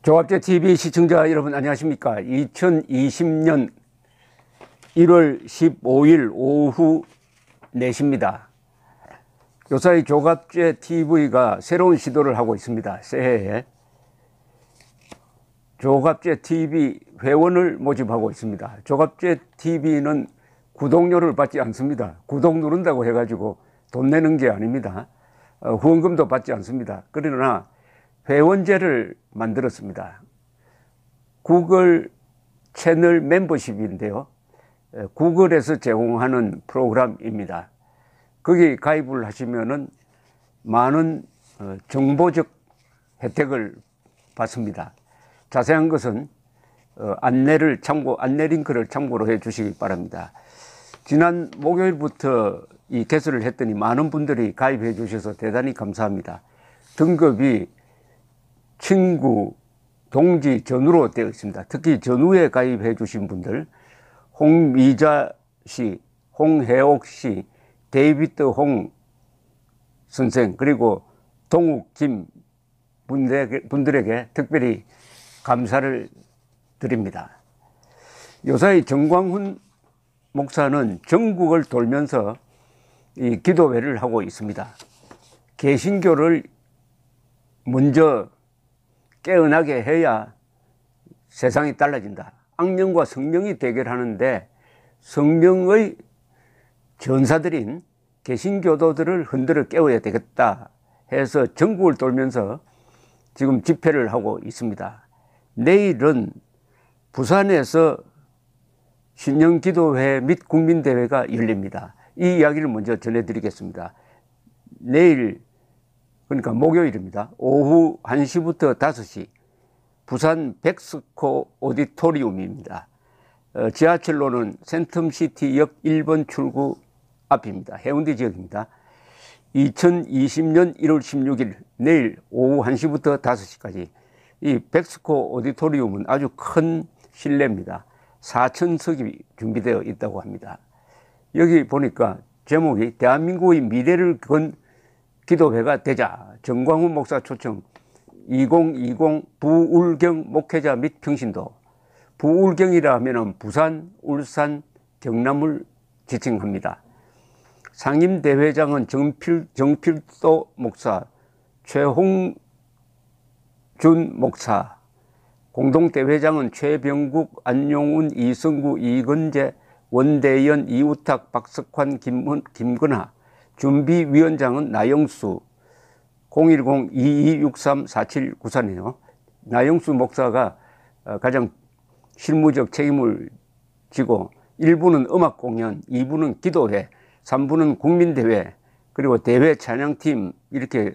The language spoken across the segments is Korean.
조합제 TV 시청자 여러분 안녕하십니까 2020년 1월 15일 오후 4시입니다 요사이 조갑제 TV가 새로운 시도를 하고 있습니다 새해에 조갑제 TV 회원을 모집하고 있습니다 조갑제 TV는 구독료를 받지 않습니다 구독 누른다고 해가지고 돈 내는 게 아닙니다 어, 후원금도 받지 않습니다 그러나 회원제를 만들었습니다. 구글 채널 멤버십인데요. 구글에서 제공하는 프로그램입니다. 거기 가입을 하시면은 많은 어, 정보적 혜택을 받습니다. 자세한 것은 어, 안내를 참고, 안내 링크를 참고로 해 주시기 바랍니다. 지난 목요일부터 이 개설을 했더니 많은 분들이 가입해 주셔서 대단히 감사합니다. 등급이 친구, 동지, 전우로 되어 있습니다. 특히 전우에 가입해 주신 분들, 홍미자 씨, 홍해옥 씨, 데이비드 홍 선생, 그리고 동욱 김 분들에게, 분들에게 특별히 감사를 드립니다. 요사이 정광훈 목사는 전국을 돌면서 이 기도회를 하고 있습니다. 개신교를 먼저 깨어나게 해야 세상이 달라진다. 악령과 성령이 대결하는데 성령의 전사들인 개신교도들을 흔들어 깨워야 되겠다 해서 전국을 돌면서 지금 집회를 하고 있습니다. 내일은 부산에서 신년기도회 및 국민대회가 열립니다. 이 이야기를 먼저 전해드리겠습니다. 내일 그러니까 목요일입니다. 오후 1시부터 5시 부산 백스코 오디토리움입니다. 어, 지하철로는 센텀시티역 1번 출구 앞입니다. 해운대 지역입니다. 2020년 1월 16일 내일 오후 1시부터 5시까지 이 백스코 오디토리움은 아주 큰 실내입니다. 4천석이 준비되어 있다고 합니다. 여기 보니까 제목이 대한민국의 미래를 건 기도회가 되자 정광훈 목사 초청 2020 부울경 목회자 및 평신도 부울경이라 하면 부산, 울산, 경남을 지칭합니다. 상임대회장은 정필, 정필도 목사, 최홍준 목사, 공동대회장은 최병국, 안용훈, 이성구, 이건재, 원대현, 이우탁, 박석환, 김, 김근하, 준비위원장은 나영수 010-2263-4794네요. 나영수 목사가 어, 가장 실무적 책임을 지고 1부는 음악 공연, 2부는 기도회, 3부는 국민대회, 그리고 대회 찬양팀 이렇게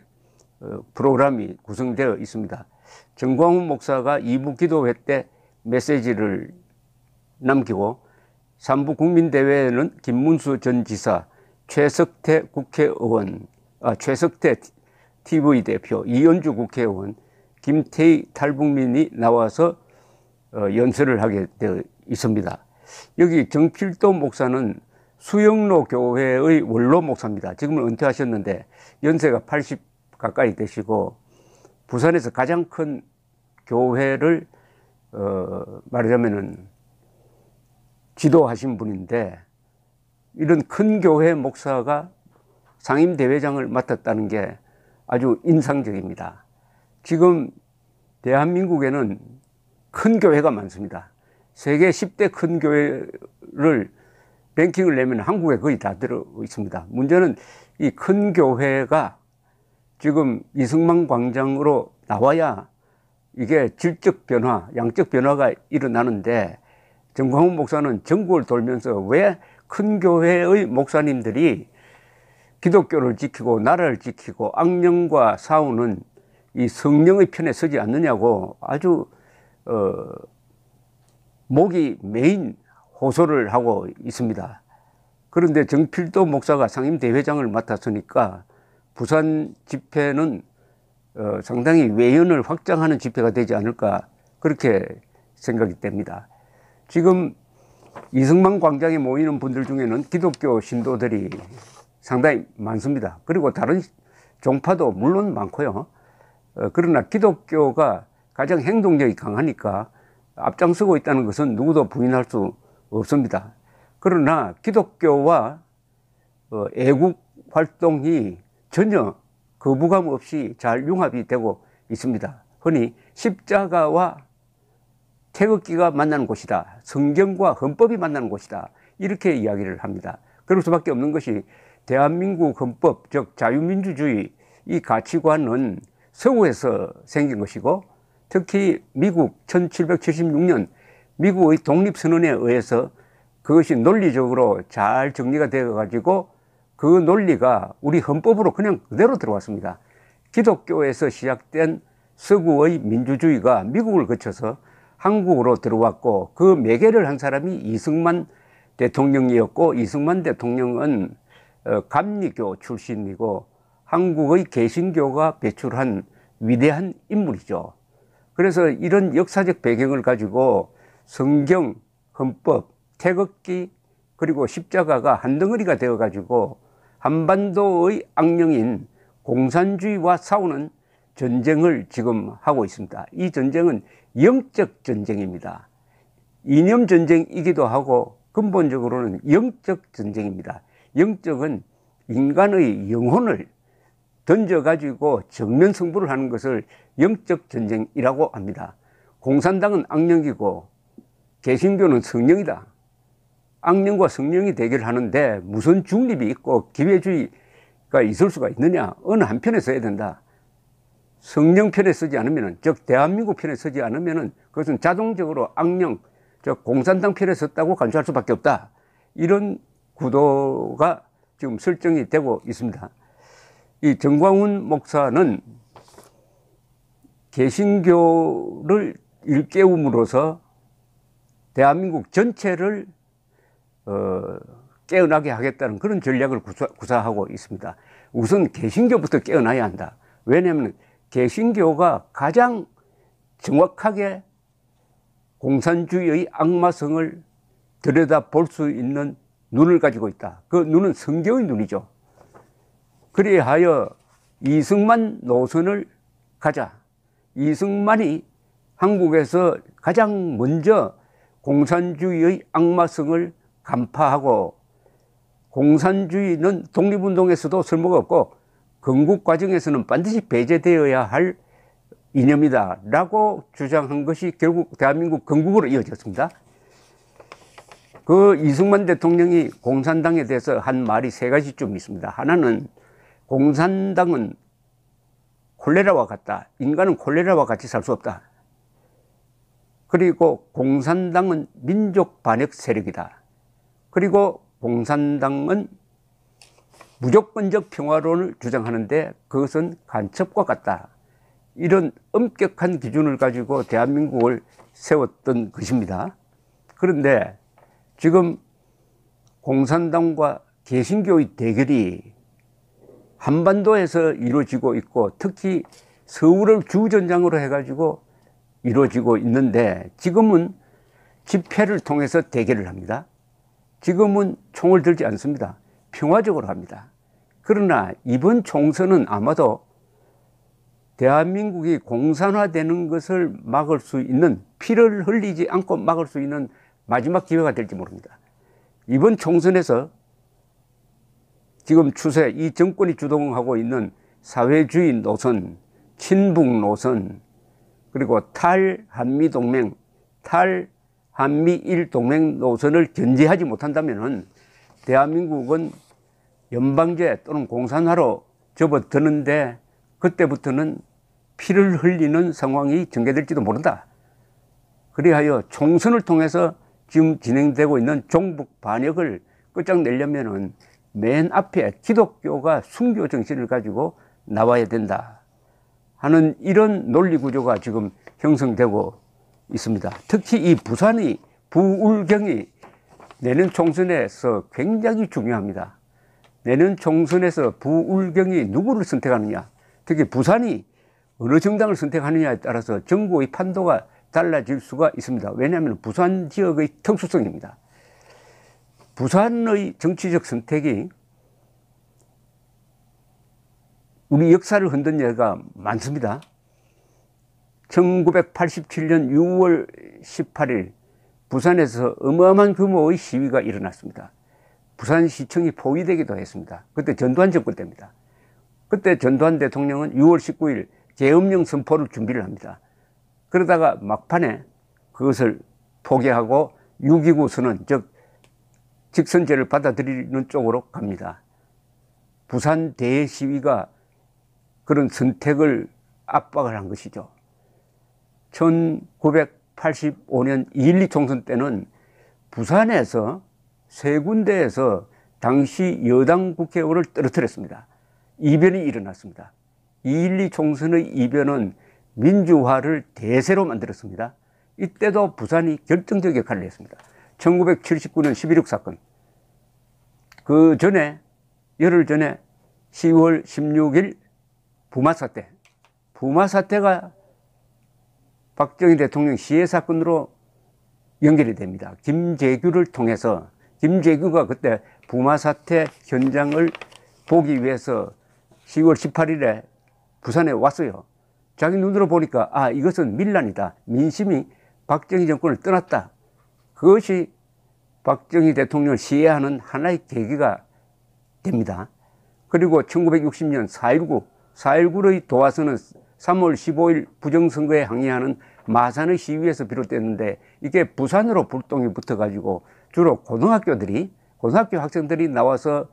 어, 프로그램이 구성되어 있습니다. 정광훈 목사가 2부 기도회 때 메시지를 남기고 3부 국민대회에는 김문수 전 지사, 최석태 국회의원, 아, 최석태 TV 대표, 이현주 국회의원, 김태희 탈북민이 나와서 어, 연설을 하게 되어 있습니다. 여기 정필도 목사는 수영로 교회의 원로 목사입니다. 지금은 은퇴하셨는데 연세가 80 가까이 되시고 부산에서 가장 큰 교회를 어, 말하자면은 지도하신 분인데 이런 큰 교회 목사가 상임 대회장을 맡았다는 게 아주 인상적입니다. 지금 대한민국에는 큰 교회가 많습니다. 세계 10대 큰 교회를 랭킹을 내면 한국에 거의 다 들어 있습니다. 문제는 이 큰 교회가 지금 이승만 광장으로 나와야 이게 질적 변화, 양적 변화가 일어나는데 정광훈 목사는 전국을 돌면서 왜큰 교회의 목사님들이 기독교를 지키고 나라를 지키고 악령과 싸우는 이 성령의 편에 서지 않느냐고 아주 어, 목이 메인 호소를 하고 있습니다. 그런데 정필도 목사가 상임대회장을 맡았으니까 부산 집회는 어, 상당히 외연을 확장하는 집회가 되지 않을까 그렇게 생각이 됩니다. 지금 이승만 광장에 모이는 분들 중에는 기독교 신도들이 상당히 많습니다. 그리고 다른 종파도 물론 많고요. 어, 그러나 기독교가 가장 행동력이 강하니까 앞장서고 있다는 것은 누구도 부인할 수 없습니다. 그러나 기독교와 어, 애국 활동이 전혀 거부감 없이 잘 융합이 되고 있습니다. 흔히 십자가와 태극기가 만나는 곳이다. 성경과 헌법이 만나는 곳이다. 이렇게 이야기를 합니다. 그럴 수밖에 없는 것이 대한민국 헌법, 즉 자유민주주의 이 가치관은 서구에서 생긴 것이고 특히 미국 1776년 미국의 독립선언에 의해서 그것이 논리적으로 잘 정리가 되어 가지고 그 논리가 우리 헌법으로 그냥 그대로 들어왔습니다. 기독교에서 시작된 서구의 민주주의가 미국을 거쳐서 한국으로 들어왔고 그 매개를 한 사람이 이승만 대통령이었고 이승만 대통령은 어, 감리교 출신이고 한국의 개신교가 배출한 위대한 인물이죠. 그래서 이런 역사적 배경을 가지고 성경, 헌법, 태극기 그리고 십자가가 한 덩어리가 되어 가지고 한반도의 악령인 공산주의와 싸우는 전쟁을 지금 하고 있습니다. 이 전쟁은 영적 전쟁입니다. 이념 전쟁이기도 하고 근본적으로는 영적 전쟁입니다. 영적은 인간의 영혼을 던져가지고 정면 승부를 하는 것을 영적 전쟁이라고 합니다. 공산당은 악령이고 개신교는 성령이다. 악령과 성령이 대결하는데 무슨 중립이 있고 기회주의가 있을 수가 있느냐? 어느 한편에 서야 해 된다. 성령 편에 쓰지 않으면, 즉, 대한민국 편에 쓰지 않으면, 그것은 자동적으로 악령, 즉, 공산당 편에 썼다고 간주할 수 밖에 없다. 이런 구도가 지금 설정이 되고 있습니다. 이 정광훈 목사는 개신교를 일깨움으로서 대한민국 전체를 어, 깨어나게 하겠다는 그런 전략을 구사, 하고 있습니다. 우선 개신교부터 깨어나야 한다. 왜냐하면 개신교가 가장 정확하게 공산주의의 악마성을 들여다 볼 수 있는 눈을 가지고 있다. 그 눈은 성경의 눈이죠. 그리하여 이승만 노선을 가자. 이승만이 한국에서 가장 먼저 공산주의의 악마성을 간파하고 공산주의는 독립운동에서도 쓸모가 없고 건국 과정에서는 반드시 배제되어야 할 이념이다라고 주장한 것이 결국 대한민국 건국으로 이어졌습니다. 그 이승만 대통령이 공산당에 대해서 한 말이 세 가지쯤 있습니다. 하나는 공산당은 콜레라와 같다. 인간은 콜레라와 같이 살 수 없다. 그리고 공산당은 민족 반역 세력이다. 그리고 공산당은 무조건적 평화론을 주장하는데 그것은 간첩과 같다. 이런 엄격한 기준을 가지고 대한민국을 세웠던 것입니다. 그런데 지금 공산당과 개신교의 대결이 한반도에서 이루어지고 있고 특히 서울을 주전장으로 해가지고 이루어지고 있는데 지금은 집회를 통해서 대결을 합니다. 지금은 총을 들지 않습니다. 평화적으로 합니다. 그러나 이번 총선은 아마도 대한민국이 공산화되는 것을 막을 수 있는 피를 흘리지 않고 막을 수 있는 마지막 기회가 될지 모릅니다. 이번 총선에서 지금 추세 이 정권이 주동하고 있는 사회주의 노선, 친북 노선, 그리고 탈한미 동맹, 탈한미일 동맹 노선을 견제하지 못한다면 대한민국은 연방제 또는 공산화로 접어드는데 그때부터는 피를 흘리는 상황이 전개될지도 모른다. 그리하여 총선을 통해서 지금 진행되고 있는 종북 반역을 끝장내려면은 맨 앞에 기독교가 순교 정신을 가지고 나와야 된다 하는 이런 논리 구조가 지금 형성되고 있습니다. 특히 이 부산이 부울경이 내년 총선에서 굉장히 중요합니다. 내년 총선에서 부울경이 누구를 선택하느냐 특히 부산이 어느 정당을 선택하느냐에 따라서 정부의 판도가 달라질 수가 있습니다. 왜냐하면 부산 지역의 특수성입니다. 부산의 정치적 선택이 우리 역사를 흔든 예가 많습니다. 1987년 6월 18일 부산에서 어마어마한 규모의 시위가 일어났습니다. 부산시청이 포위되기도 했습니다. 그때 전두환 정권 때입니다. 그때 전두환 대통령은 6월 19일 재음령 선포를 준비를 합니다. 그러다가 막판에 그것을 포기하고 6.29 선언, 즉 직선제를 받아들이는 쪽으로 갑니다. 부산 대시위가 그런 선택을 압박을 한 것이죠. 1985년 2.12 총선 때는 부산에서 세 군데에서 당시 여당 국회의원을 떨어뜨렸습니다. 이변이 일어났습니다. 212 총선의 이변은 민주화를 대세로 만들었습니다. 이때도 부산이 결정적 역할을 했습니다. 1979년 11.6 사건. 그 전에, 열흘 전에 10월 16일 부마 사태. 부마 사태가 박정희 대통령 시해 사건으로 연결이 됩니다. 김재규를 통해서 김재규가 그때 부마 사태 현장을 보기 위해서 10월 18일에 부산에 왔어요. 자기 눈으로 보니까 아 이것은 밀란이다. 민심이 박정희 정권을 떠났다. 그것이 박정희 대통령을 시해하는 하나의 계기가 됩니다. 그리고 1960년 4.19, 4.19의 도화선은 3월 15일 부정선거에 항의하는 마산의 시위에서 비롯됐는데 이게 부산으로 불똥이 붙어가지고 주로 고등학교들이 고등학교 학생들이 나와서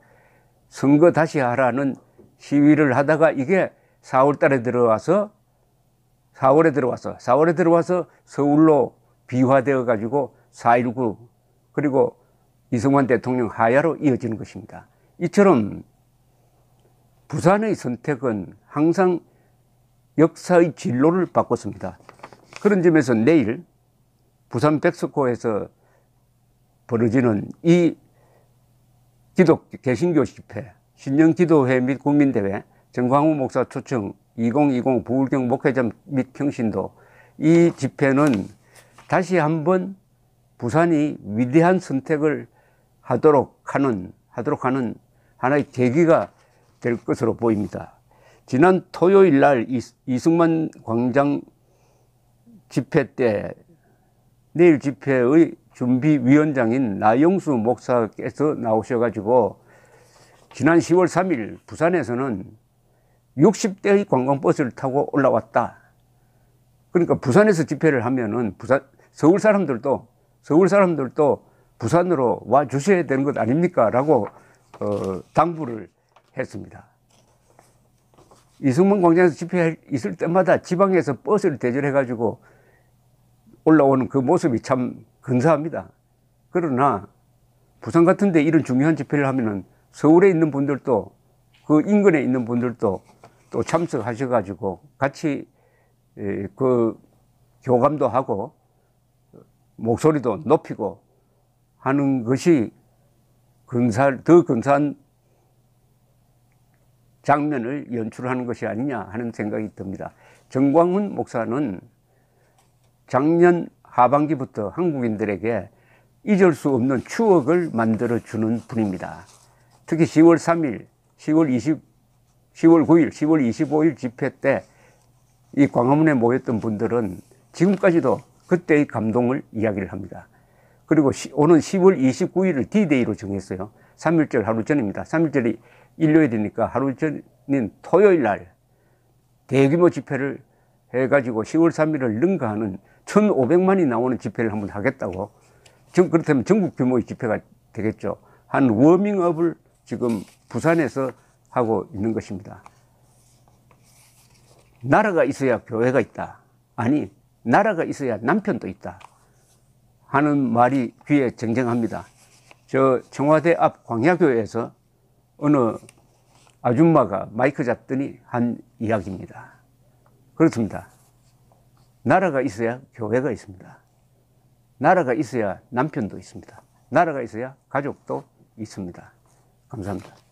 선거 다시 하라는 시위를 하다가 이게 4월 달에 들어와서 4월에 들어와서 4월에 들어와서 서울로 비화되어 가지고 4.19 그리고 이승만 대통령 하야로 이어지는 것입니다. 이처럼 부산의 선택은 항상 역사의 진로를 바꿨습니다. 그런 점에서 내일 부산 백석호에서 벌어지는 이 기독 개신교 집회, 신년 기도회 및 국민대회, 정광훈 목사 초청 2020 부울경 목회점 및 평신도 이 집회는 다시 한번 부산이 위대한 선택을 하도록 하는 하도록 하는 하나의 계기가 될 것으로 보입니다. 지난 토요일 날 이승만 광장 집회 때 내일 집회의 준비위원장인 나영수 목사께서 나오셔가지고 지난 10월 3일 부산에서는 60대의 관광버스를 타고 올라왔다. 그러니까 부산에서 집회를 하면은 부산, 서울 사람들도, 서울 사람들도 부산으로 와 주셔야 되는 것 아닙니까? 라고, 어, 당부를 했습니다. 이승문 광장에서 집회 있을 때마다 지방에서 버스를 대절해가지고 올라오는 그 모습이 참 근사합니다. 그러나 부산 같은데 이런 중요한 집회를 하면은 서울에 있는 분들도 그 인근에 있는 분들도 또 참석하셔가지고 같이 그 교감도 하고 목소리도 높이고 하는 것이 근사, 더 근사한 장면을 연출하는 것이 아니냐 하는 생각이 듭니다. 정광훈 목사는 작년 하반기부터 한국인들에게 잊을 수 없는 추억을 만들어 주는 분입니다. 특히 10월 3일, 10월 20, 10월 9일, 10월 25일 집회 때 이 광화문에 모였던 분들은 지금까지도 그때의 감동을 이야기를 합니다. 그리고 오는 10월 29일을 D-Day로 정했어요. 3일절 하루 전입니다. 3일절이 일요일이니까 하루 전인 토요일 날 대규모 집회를 해가지고 10월 3일을 능가하는 1,500만이 나오는 집회를 한번 하겠다고. 전 그렇다면 전국 규모의 집회가 되겠죠. 한 워밍업을 지금 부산에서 하고 있는 것입니다. 나라가 있어야 교회가 있다. 아니, 나라가 있어야 남편도 있다. 하는 말이 귀에 정정합니다. 저 청와대 앞 광야교회에서 어느 아줌마가 마이크 잡더니 한 이야기입니다. 그렇습니다. 나라가 있어야 교회가 있습니다. 나라가 있어야 남편도 있습니다. 나라가 있어야 가족도 있습니다. 감사합니다.